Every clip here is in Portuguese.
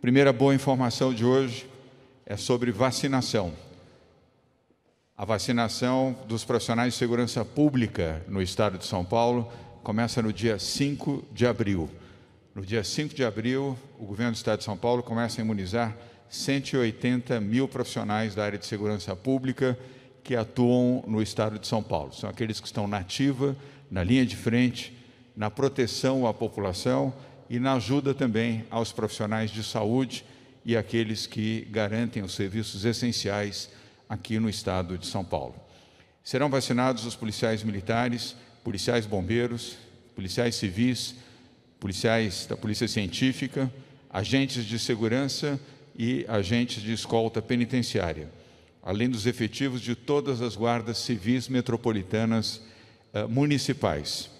Primeira boa informação de hoje é sobre vacinação. A vacinação dos profissionais de segurança pública no estado de São Paulo começa no dia 5 de abril. No dia 5 de abril, o governo do estado de São Paulo começa a imunizar 180 mil profissionais da área de segurança pública que atuam no estado de São Paulo. São aqueles que estão na ativa, na linha de frente, na proteção à população e na ajuda também aos profissionais de saúde e aqueles que garantem os serviços essenciais aqui no estado de São Paulo. Serão vacinados os policiais militares, policiais bombeiros, policiais civis, policiais da Polícia Científica, agentes de segurança e agentes de escolta penitenciária, além dos efetivos de todas as guardas civis metropolitanas eh, municipais.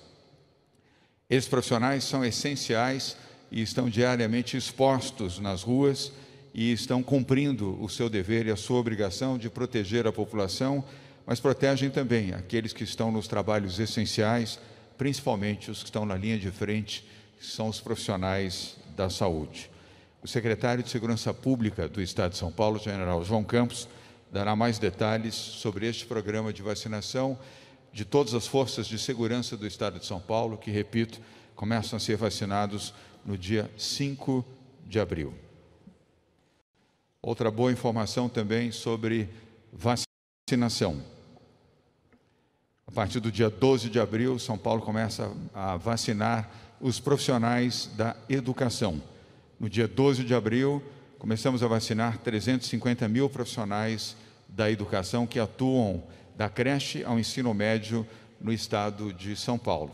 Esses profissionais são essenciais e estão diariamente expostos nas ruas e estão cumprindo o seu dever e a sua obrigação de proteger a população, mas protegem também aqueles que estão nos trabalhos essenciais, principalmente os que estão na linha de frente, que são os profissionais da saúde. O secretário de Segurança Pública do Estado de São Paulo, general João Campos, dará mais detalhes sobre este programa de vacinação de todas as forças de segurança do Estado de São Paulo, que, repito, começam a ser vacinados no dia 5 de abril. Outra boa informação também sobre vacinação. A partir do dia 12 de abril, São Paulo começa a vacinar os profissionais da educação. No dia 12 de abril, começamos a vacinar 350 mil profissionais da educação que atuam da creche ao ensino médio no estado de São Paulo.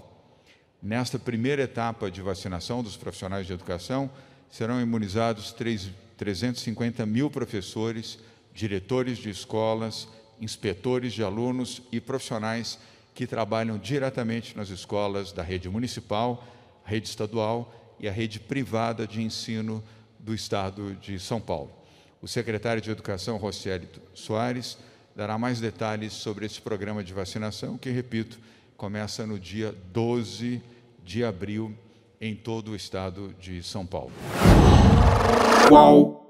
Nesta primeira etapa de vacinação dos profissionais de educação, serão imunizados 3, 350 mil professores, diretores de escolas, inspetores de alunos e profissionais que trabalham diretamente nas escolas da rede municipal, rede estadual e a rede privada de ensino do estado de São Paulo. O secretário de Educação, Rocieli Soares, dará mais detalhes sobre esse programa de vacinação, que, repito, começa no dia 12 de abril em todo o estado de São Paulo. Uau.